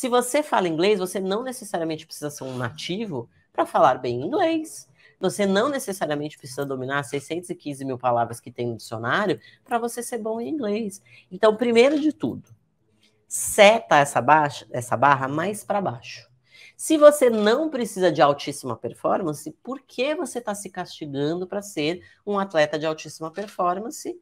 Se você fala inglês, você não necessariamente precisa ser um nativo para falar bem inglês. Você não necessariamente precisa dominar 615 mil palavras que tem no dicionário para você ser bom em inglês. Então, primeiro de tudo, seta essa, baixa, essa barra mais para baixo. Se você não precisa de altíssima performance, por que você está se castigando para ser um atleta de altíssima performance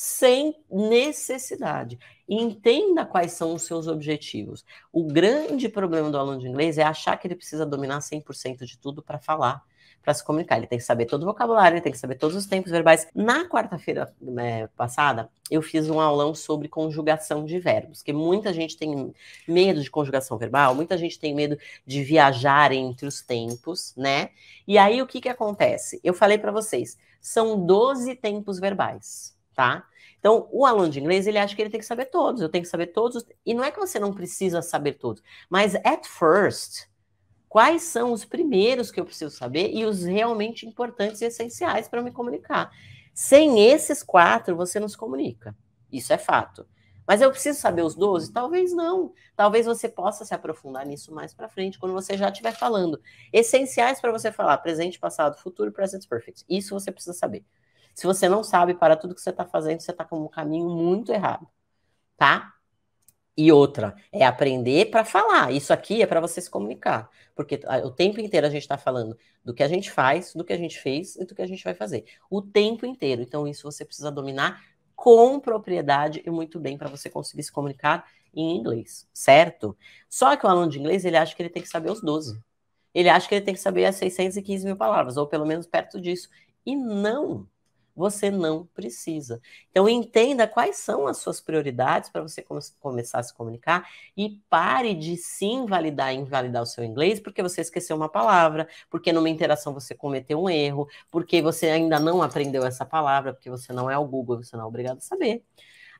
sem necessidade. Entenda quais são os seus objetivos. O grande problema do aluno de inglês é achar que ele precisa dominar 100% de tudo para falar, para se comunicar. Ele tem que saber todo o vocabulário, ele tem que saber todos os tempos verbais. Na quarta-feira né, passada, eu fiz um aulão sobre conjugação de verbos, que muita gente tem medo de conjugação verbal, muita gente tem medo de viajar entre os tempos, né? E aí o que que acontece? Eu falei para vocês, são 12 tempos verbais tá? Então, o aluno de inglês, ele acha que ele tem que saber todos, eu tenho que saber todos, e não é que você não precisa saber todos, mas at first, quais são os primeiros que eu preciso saber e os realmente importantes e essenciais para me comunicar. Sem esses quatro, você não se comunica. Isso é fato. Mas eu preciso saber os 12? Talvez não. Talvez você possa se aprofundar nisso mais para frente, quando você já estiver falando. Essenciais para você falar: presente, passado, futuro, present perfect. Isso você precisa saber. Se você não sabe para tudo que você está fazendo, você está com um caminho muito errado, tá? E outra, é aprender para falar. Isso aqui é para você se comunicar. Porque ah, o tempo inteiro a gente está falando do que a gente faz, do que a gente fez e do que a gente vai fazer. O tempo inteiro. Então, isso você precisa dominar com propriedade e muito bem para você conseguir se comunicar em inglês, certo? Só que o aluno de inglês, ele acha que ele tem que saber os 12. Ele acha que ele tem que saber as 615 mil palavras, ou pelo menos perto disso. E não você não precisa. Então, entenda quais são as suas prioridades para você come começar a se comunicar e pare de se invalidar e invalidar o seu inglês porque você esqueceu uma palavra, porque numa interação você cometeu um erro, porque você ainda não aprendeu essa palavra, porque você não é o Google, você não é obrigado a saber.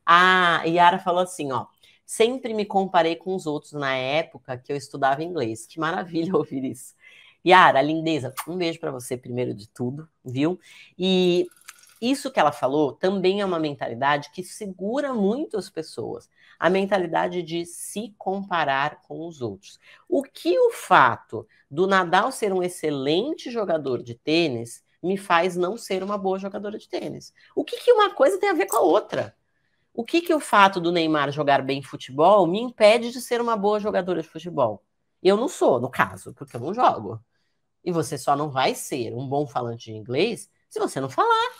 A Yara falou assim, ó, sempre me comparei com os outros na época que eu estudava inglês. Que maravilha ouvir isso. Yara, lindeza, um beijo para você primeiro de tudo, viu? E isso que ela falou também é uma mentalidade que segura muitas pessoas, a mentalidade de se comparar com os outros. O que o fato do Nadal ser um excelente jogador de tênis me faz não ser uma boa jogadora de tênis? O que, que uma coisa tem a ver com a outra? O que, que o fato do Neymar jogar bem futebol me impede de ser uma boa jogadora de futebol? Eu não sou, no caso, porque eu não jogo. E você só não vai ser um bom falante de inglês se você não falar.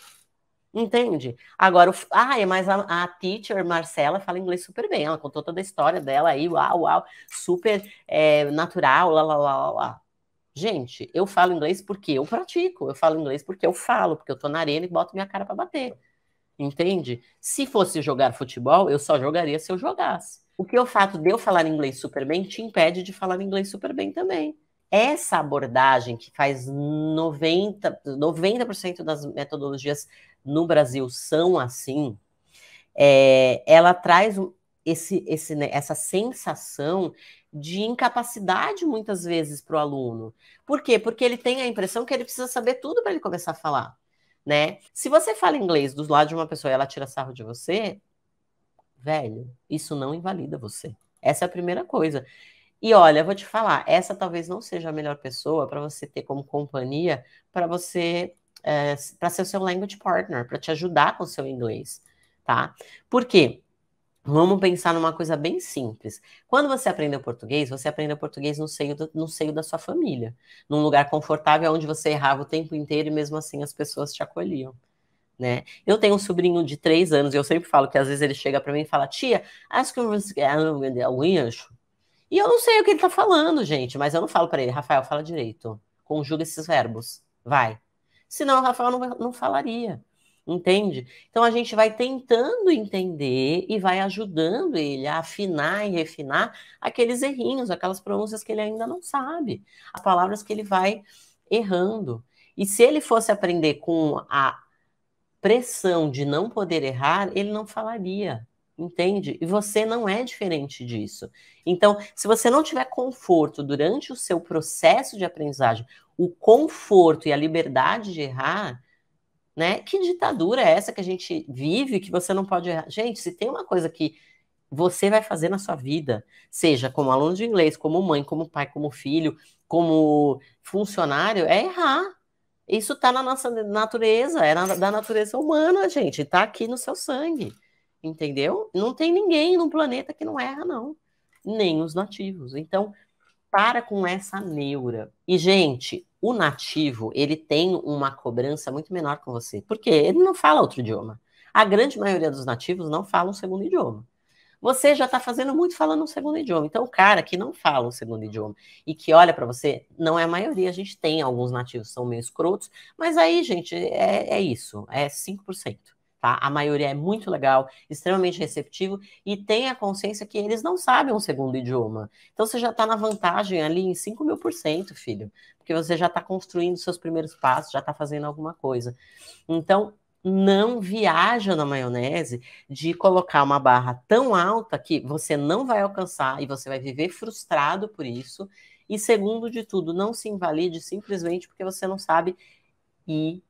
Entende? Agora, o, ah, é, mas a, a teacher Marcela fala inglês super bem. Ela contou toda a história dela aí, uau, uau, super é, natural, lá, lá, lá, lá. Gente, eu falo inglês porque eu pratico, eu falo inglês porque eu falo, porque eu tô na arena e boto minha cara para bater. Entende? Se fosse jogar futebol, eu só jogaria se eu jogasse. O que é o fato de eu falar inglês super bem te impede de falar inglês super bem também. Essa abordagem que faz 90%, 90 das metodologias no Brasil são assim, é, ela traz esse, esse, né, essa sensação de incapacidade muitas vezes para o aluno. Por quê? Porque ele tem a impressão que ele precisa saber tudo para ele começar a falar. Né? Se você fala inglês do lado de uma pessoa e ela tira sarro de você, velho, isso não invalida você. Essa é a primeira coisa. E olha, eu vou te falar, essa talvez não seja a melhor pessoa para você ter como companhia para você é, para ser o seu language partner, para te ajudar com o seu inglês, tá? Por quê? Vamos pensar numa coisa bem simples. Quando você aprendeu português, você aprendeu português no seio, do, no seio da sua família, num lugar confortável onde você errava o tempo inteiro e mesmo assim as pessoas te acolhiam. Né? Eu tenho um sobrinho de três anos, e eu sempre falo que às vezes ele chega para mim e fala, tia, acho que o acho. E eu não sei o que ele está falando, gente, mas eu não falo para ele, Rafael, fala direito. Conjuga esses verbos. Vai senão o Rafael não, não falaria, entende? Então a gente vai tentando entender e vai ajudando ele a afinar e refinar aqueles errinhos, aquelas pronúncias que ele ainda não sabe, as palavras que ele vai errando. E se ele fosse aprender com a pressão de não poder errar, ele não falaria, entende? E você não é diferente disso. Então, se você não tiver conforto durante o seu processo de aprendizagem, o conforto e a liberdade de errar, né? Que ditadura é essa que a gente vive que você não pode errar? Gente, se tem uma coisa que você vai fazer na sua vida, seja como aluno de inglês, como mãe, como pai, como filho, como funcionário, é errar. Isso está na nossa natureza, é na, da natureza humana, gente, está aqui no seu sangue, entendeu? Não tem ninguém no planeta que não erra, não, nem os nativos. Então, para com essa neura. E, gente, o nativo, ele tem uma cobrança muito menor com você, porque ele não fala outro idioma. A grande maioria dos nativos não fala um segundo idioma. Você já está fazendo muito falando um segundo idioma. Então, o cara que não fala um segundo idioma e que olha para você, não é a maioria. A gente tem alguns nativos que são meio escrotos, mas aí, gente, é, é isso, é 5%. Tá? A maioria é muito legal, extremamente receptivo e tem a consciência que eles não sabem um segundo idioma. Então você já está na vantagem ali em 5 mil por cento, filho, porque você já está construindo seus primeiros passos, já está fazendo alguma coisa. Então não viaja na maionese de colocar uma barra tão alta que você não vai alcançar e você vai viver frustrado por isso. E segundo de tudo, não se invalide simplesmente porque você não sabe e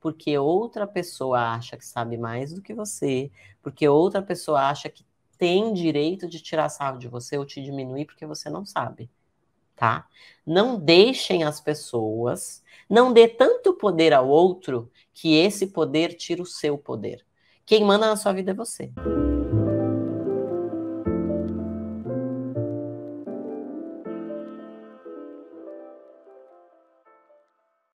porque outra pessoa acha que sabe mais do que você, porque outra pessoa acha que tem direito de tirar sarro de você ou te diminuir porque você não sabe, tá? Não deixem as pessoas, não dê tanto poder ao outro que esse poder tira o seu poder. Quem manda na sua vida é você.